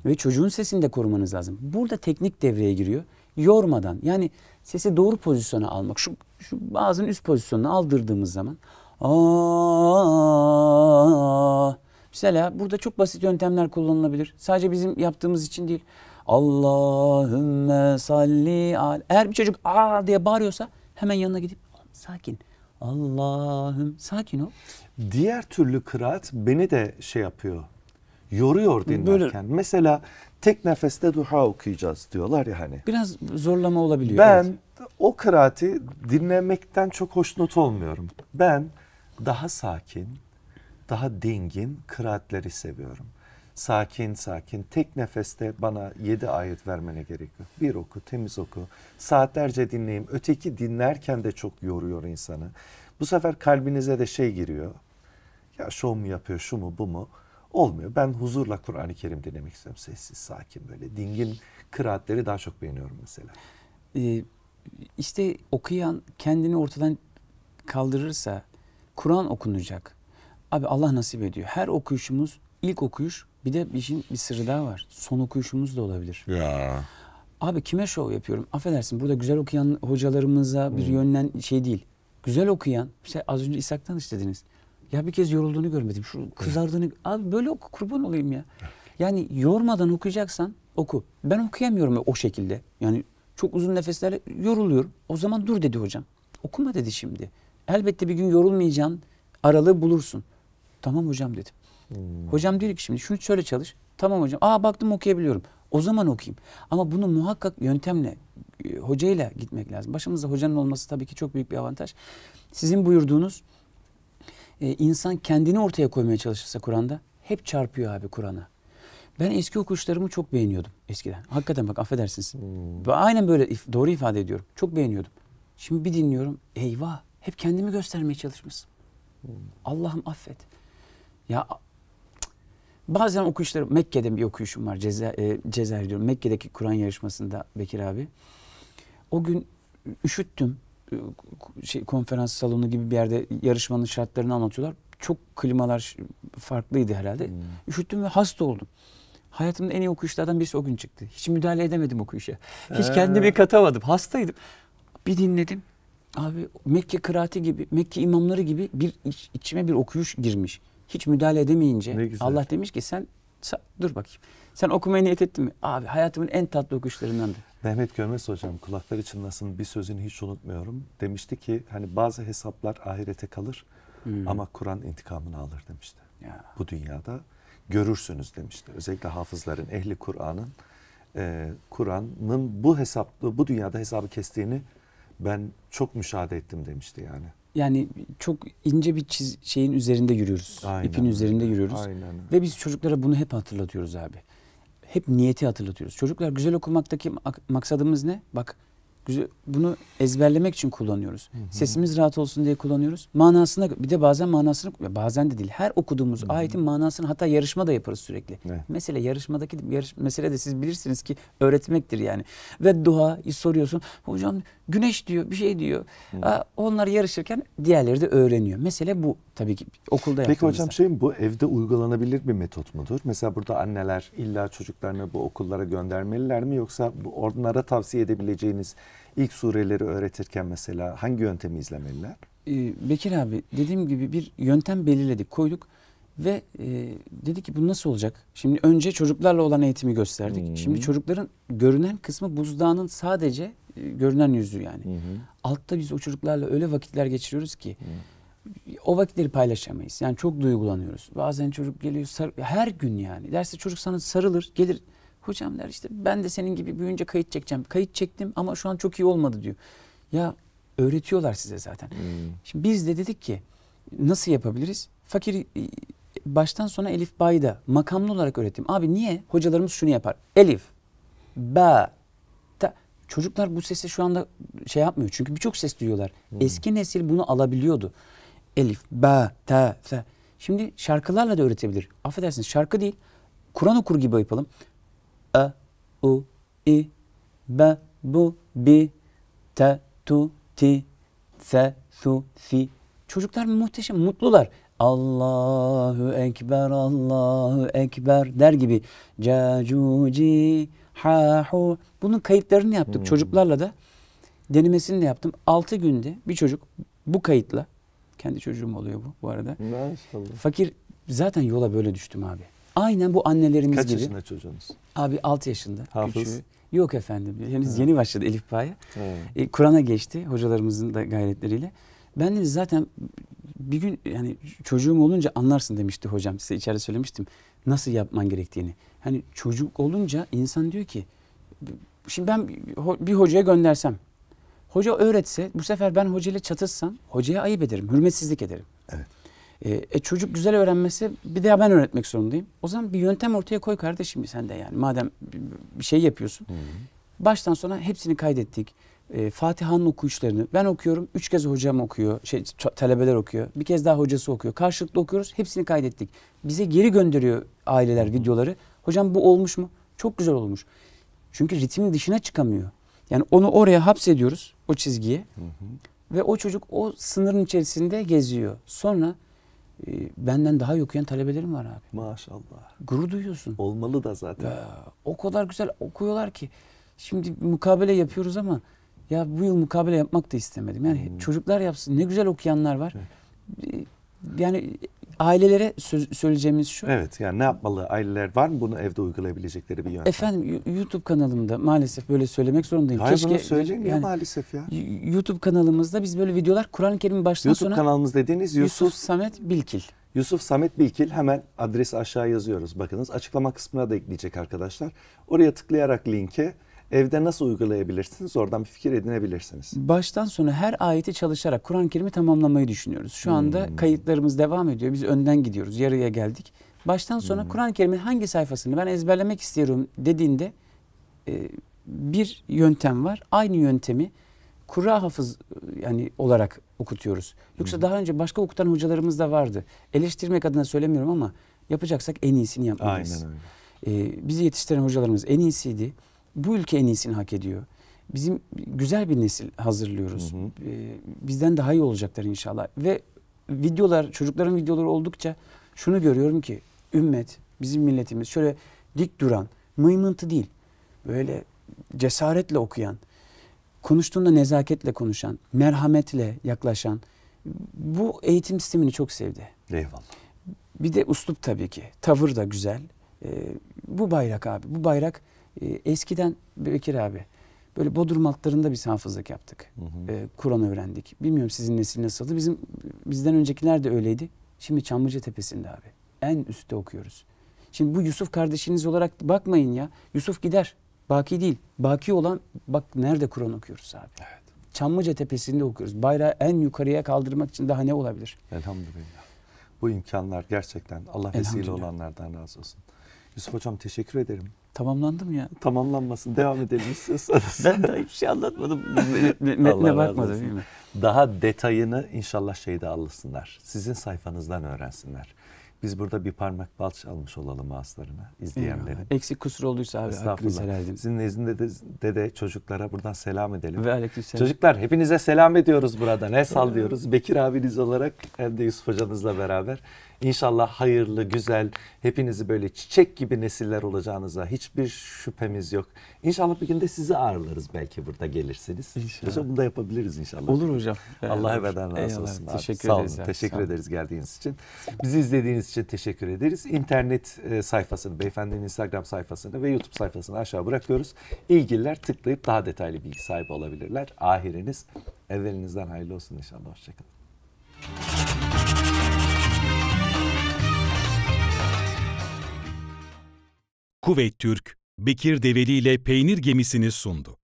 [SPEAKER 2] Hmm. Ve çocuğun sesini de korumanız lazım. Burada teknik devreye giriyor. Yormadan yani sesi doğru pozisyona almak. Şu, şu ağzın üst pozisyonuna aldırdığımız zaman aa, mesela burada çok basit yöntemler kullanılabilir. Sadece bizim yaptığımız için değil. Allahümme salli al. Eğer bir çocuk aa diye bağırıyorsa hemen yanına gidip sakin.
[SPEAKER 1] Allahüm sakin ol. Diğer türlü kıraat beni de şey yapıyor. Yoruyor dinlerken. Böyle. Mesela tek nefeste duha okuyacağız diyorlar ya hani. Biraz zorlama olabiliyor. Ben evet. o kıraati dinlemekten çok hoşnut olmuyorum. Ben daha sakin, daha dingin kıraatleri seviyorum. Sakin sakin tek nefeste bana yedi ayet vermene gerek Bir oku temiz oku saatlerce dinleyeyim. Öteki dinlerken de çok yoruyor insanı. Bu sefer kalbinize de şey giriyor. Ya şu mu yapıyor şu mu bu mu? olmuyor. Ben huzurla Kur'an-ı Kerim dinlemek istiyorum. Sessiz, sakin böyle. Dingin kıraatleri daha çok beğeniyorum mesela. Ee, işte okuyan kendini ortadan
[SPEAKER 2] kaldırırsa Kur'an okunacak. Abi Allah nasip ediyor. Her okuyuşumuz ilk okuyuş bir de işin bir sırrı daha var. Son okuyuşumuz da olabilir. Ya. Abi kime şov yapıyorum? Affedersin burada güzel okuyan hocalarımıza bir hmm. yönlen şey değil. Güzel okuyan, işte az önce İshak'tan işlediniz. Ya bir kez yorulduğunu görmedim. Şu kızardığını. Evet. Abi böyle oku kurban olayım ya. Yani yormadan okuyacaksan oku. Ben okuyamıyorum o şekilde. Yani çok uzun nefeslerle yoruluyorum. O zaman dur dedi hocam. Okuma dedi şimdi. Elbette bir gün yorulmayacağın aralığı bulursun. Tamam hocam dedim. Hmm. Hocam diyor ki şimdi şunu şöyle çalış. Tamam hocam. Aa baktım okuyabiliyorum. O zaman okuyayım. Ama bunu muhakkak yöntemle, e, hocayla gitmek lazım. Başımızda hocanın olması tabii ki çok büyük bir avantaj. Sizin buyurduğunuz e, insan kendini ortaya koymaya çalışırsa Kur'an'da hep çarpıyor abi Kur'an'a. Ben eski okuşlarımı çok beğeniyordum eskiden. Hakikaten bak affedersiniz. Hmm. aynen böyle doğru ifade ediyorum. Çok beğeniyordum. Şimdi bir dinliyorum. Eyvah hep kendimi göstermeye çalışmışım. Hmm. Allah'ım affet. Ya bazen okuyuşlarım Mekke'de bir okuyuşum var. Ceza, e, Cezayir diyorum. Mekke'deki Kur'an yarışmasında Bekir abi. O gün üşüttüm. E, şey, konferans salonu gibi bir yerde yarışmanın şartlarını anlatıyorlar. Çok klimalar farklıydı herhalde. Hmm. Üşüttüm ve hasta oldum. Hayatımda en iyi okuyuşlardan birisi o gün çıktı. Hiç müdahale edemedim okuyuşa. Hiç ee. kendimi katamadım. Hastaydım. Bir dinledim. Abi Mekke kıraati gibi, Mekke imamları gibi bir iç, içime bir okuyuş girmiş. Hiç müdahale edemeyince Allah demiş ki
[SPEAKER 1] sen dur bakayım. Sen okumaya niyet ettin mi? Abi hayatımın en tatlı okuyuşlarındandı. Mehmet Gömez hocam kulaklar için nasıl bir sözünü hiç unutmuyorum. Demişti ki hani bazı hesaplar ahirete kalır hmm. ama Kur'an intikamını alır demişti. Ya. Bu dünyada görürsünüz demişti. Özellikle hafızların, ehli Kur'an'ın e, Kur'an'ın bu hesaplı bu dünyada hesabı kestiğini ben çok müşahede ettim demişti yani.
[SPEAKER 2] Yani çok ince bir çiz şeyin üzerinde yürüyoruz. Aynen. İpin üzerinde yürüyoruz. Aynen. Ve biz çocuklara bunu hep hatırlatıyoruz abi hep niyeti hatırlatıyoruz. Çocuklar güzel okumaktaki maksadımız ne? Bak güzel, bunu ezberlemek için kullanıyoruz. Hı hı. Sesimiz rahat olsun diye kullanıyoruz. Manasına bir de bazen manasını bazen de değil. Her okuduğumuz hı hı. ayetin manasını hatta yarışma da yaparız sürekli. Ne? Mesele yarışmadaki yarış, mesele de siz bilirsiniz ki öğretmektir yani. Ve dua soruyorsun. Hocam güneş diyor, bir şey diyor. Hı. onlar yarışırken diğerleri de öğreniyor. Mesele bu. Tabii ki okulda Peki hocam
[SPEAKER 1] şey bu evde uygulanabilir bir metot mudur? Mesela burada anneler illa çocuklarını bu okullara göndermeliler mi yoksa bu onlara tavsiye edebileceğiniz ilk sureleri öğretirken mesela hangi yöntemi izlemeliler?
[SPEAKER 2] Ee, Bekir abi dediğim gibi bir yöntem belirledik koyduk ve e, dedi ki bu nasıl olacak? Şimdi önce çocuklarla olan eğitimi gösterdik. Hmm. Şimdi çocukların görünen kısmı buzdağının sadece e, görünen yüzü yani. Hmm. Altta biz o çocuklarla öyle vakitler geçiriyoruz ki... Hmm o vakitleri paylaşamayız. Yani çok duygulanıyoruz. Bazen çocuk geliyor sar her gün yani. Derse çocuk sana sarılır gelir. Hocam der işte ben de senin gibi büyüyünce kayıt çekeceğim. Kayıt çektim ama şu an çok iyi olmadı diyor. Ya öğretiyorlar size zaten. Hmm. Şimdi biz de dedik ki nasıl yapabiliriz? Fakir e, baştan sona Elif Bay'da makamlı olarak öğrettim. Abi niye? Hocalarımız şunu yapar. Elif, ba, ta. Çocuklar bu sesi şu anda şey yapmıyor. Çünkü birçok ses duyuyorlar. Hmm. Eski nesil bunu alabiliyordu elif, ba, ta, fe. Şimdi şarkılarla da öğretebilir. Affedersiniz şarkı değil. Kur'an okur gibi yapalım. A, e, u, i, ba, bu, bi, te, tu, ti, fe, su, fi. Çocuklar muhteşem, mutlular. Allahu Ekber, Allahu Ekber der gibi. Cacuci, ha, hu. Bunun kayıtlarını yaptık hmm. çocuklarla da. Denemesini de yaptım. altı günde bir çocuk bu kayıtla kendi çocuğum oluyor bu bu arada. Maşallah. Fakir zaten yola böyle düştüm abi. Aynen bu annelerimiz Kaç gibi. Kaç yaşında çocuğunuz? Abi 6 yaşında. Hafız? Küçüğü. Yok efendim. Henüz yeni başladı Elif Pay'a. E, Kur'an'a geçti hocalarımızın da gayretleriyle. Ben de zaten bir gün yani çocuğum olunca anlarsın demişti hocam. Size içeride söylemiştim. Nasıl yapman gerektiğini. Hani çocuk olunca insan diyor ki şimdi ben bir hocaya göndersem Hoca öğretse bu sefer ben hocayla çatışsam hocaya ayıp ederim, hürmetsizlik ederim. Evet. E, e, çocuk güzel öğrenmesi bir de ben öğretmek zorundayım. O zaman bir yöntem ortaya koy kardeşim sen de yani. Madem bir şey yapıyorsun. Hı hı. Baştan sona hepsini kaydettik. E, Fatiha'nın okuyuşlarını ben okuyorum. Üç kez hocam okuyor. Şey, talebeler okuyor. Bir kez daha hocası okuyor. Karşılıklı okuyoruz. Hepsini kaydettik. Bize geri gönderiyor aileler hı hı. videoları. Hocam bu olmuş mu? Çok güzel olmuş. Çünkü ritmin dışına çıkamıyor. Yani onu oraya hapsediyoruz o çizgiye. Hı hı. Ve o çocuk o sınırın içerisinde geziyor. Sonra e, benden daha iyi okuyan talebelerim var abi. Maşallah. Gurur duyuyorsun. Olmalı da zaten. Ya, o kadar güzel okuyorlar ki. Şimdi mukabele yapıyoruz ama ya bu yıl mukabele yapmak da istemedim. Yani hmm. çocuklar yapsın. Ne güzel okuyanlar var. Evet. E, yani
[SPEAKER 1] ailelere söz, söyleyeceğimiz şu. Evet yani ne yapmalı aileler var mı bunu evde uygulayabilecekleri bir yöntem?
[SPEAKER 2] Efendim YouTube kanalımda maalesef böyle söylemek zorundayım. Hayır Keşke, bunu söyleyeyim yani, ya
[SPEAKER 1] maalesef ya.
[SPEAKER 2] YouTube kanalımızda biz böyle videolar Kur'an-ı Kerim'in baştan YouTube sona. YouTube kanalımız
[SPEAKER 1] dediğiniz Yusuf, Yusuf Samet Bilkil. Yusuf Samet Bilkil hemen adresi aşağı yazıyoruz bakınız. Açıklama kısmına da ekleyecek arkadaşlar. Oraya tıklayarak linke evde nasıl uygulayabilirsiniz oradan bir fikir edinebilirsiniz.
[SPEAKER 2] Baştan sona her ayeti çalışarak Kur'an-ı Kerim'i tamamlamayı düşünüyoruz. Şu anda hmm. kayıtlarımız devam ediyor. Biz önden gidiyoruz. Yarıya geldik. Baştan sona hmm. Kur'an-ı Kerim'in hangi sayfasını ben ezberlemek istiyorum dediğinde e, bir yöntem var. Aynı yöntemi kura hafız e, yani olarak okutuyoruz. Yoksa hmm. daha önce başka okutan hocalarımız da vardı. Eleştirmek adına söylemiyorum ama yapacaksak en iyisini yapmalıyız. Aynen öyle. Ee, bizi yetiştiren hocalarımız en iyisiydi bu ülke en iyisini hak ediyor. Bizim güzel bir nesil hazırlıyoruz. Hı hı. Ee, bizden daha iyi olacaklar inşallah. Ve videolar, çocukların videoları oldukça şunu görüyorum ki ümmet, bizim milletimiz şöyle dik duran, mıymıntı değil. Böyle cesaretle okuyan, konuştuğunda nezaketle konuşan, merhametle yaklaşan bu eğitim sistemini çok sevdi. Eyvallah. Bir de uslup tabii ki. Tavır da güzel. Ee, bu bayrak abi. Bu bayrak ee, eskiden Bekir abi böyle Bodrum altlarında bir hafızlık yaptık. Hı hı. E, Kur'an öğrendik. Bilmiyorum sizin nesil nasıldı. Bizim bizden öncekiler de öyleydi. Şimdi Çamlıca Tepesi'nde abi. En üstte okuyoruz. Şimdi bu Yusuf kardeşiniz olarak bakmayın ya. Yusuf gider. Baki değil. Baki olan bak nerede Kur'an okuyoruz abi. Evet. Çamlıca Tepesi'nde okuyoruz. Bayrağı en yukarıya kaldırmak
[SPEAKER 1] için daha ne olabilir? Elhamdülillah. Bu imkanlar gerçekten Allah vesile olanlardan razı olsun. Yusuf Hocam teşekkür ederim. Tamamlandım ya? Tamamlanmasın. Devam edelim istiyorsanız. ben daha hiçbir şey anlatmadım. Metne bakmadım değil mi? Daha detayını inşallah şeyde alırsınlar. Sizin sayfanızdan öğrensinler. Biz burada bir parmak balç almış olalım ağızlarına izleyenlerin. Eksik kusur olduysa abi hakkınızı helal Sizin nezdinde de, de, de çocuklara buradan selam edelim. Ve aleykümselam. Çocuklar hepinize selam ediyoruz buradan. El sallıyoruz. Bekir abiniz olarak hem de Yusuf hocanızla beraber. İnşallah hayırlı, güzel, hepinizi böyle çiçek gibi nesiller olacağınıza hiçbir şüphemiz yok. İnşallah bir gün de sizi ağırlarız belki burada gelirsiniz. İnşallah. Hocam bunu da yapabiliriz inşallah. Olur hocam. Ee, Allah ebeden razı olsun. Abi. Teşekkür Sağ ederiz. Teşekkür Sağ ederiz geldiğiniz için. Bizi izlediğiniz için teşekkür ederiz. İnternet e, sayfasını, beyefendinin Instagram sayfasını ve YouTube sayfasını aşağı bırakıyoruz. İlgililer tıklayıp daha detaylı bilgi sahibi olabilirler. Ahiriniz evvelinizden hayırlı olsun inşallah. Hoşçakalın.
[SPEAKER 3] Kuvvet Türk, Bekir Develi ile peynir gemisini sundu.